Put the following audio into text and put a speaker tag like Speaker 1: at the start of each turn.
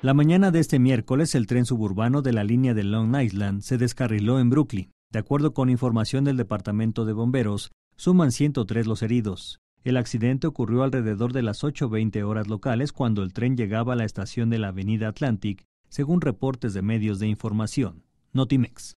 Speaker 1: La mañana de este miércoles, el tren suburbano de la línea de Long Island se descarriló en Brooklyn. De acuerdo con información del Departamento de Bomberos, suman 103 los heridos. El accidente ocurrió alrededor de las 8.20 horas locales cuando el tren llegaba a la estación de la Avenida Atlantic, según reportes de medios de información. Notimex.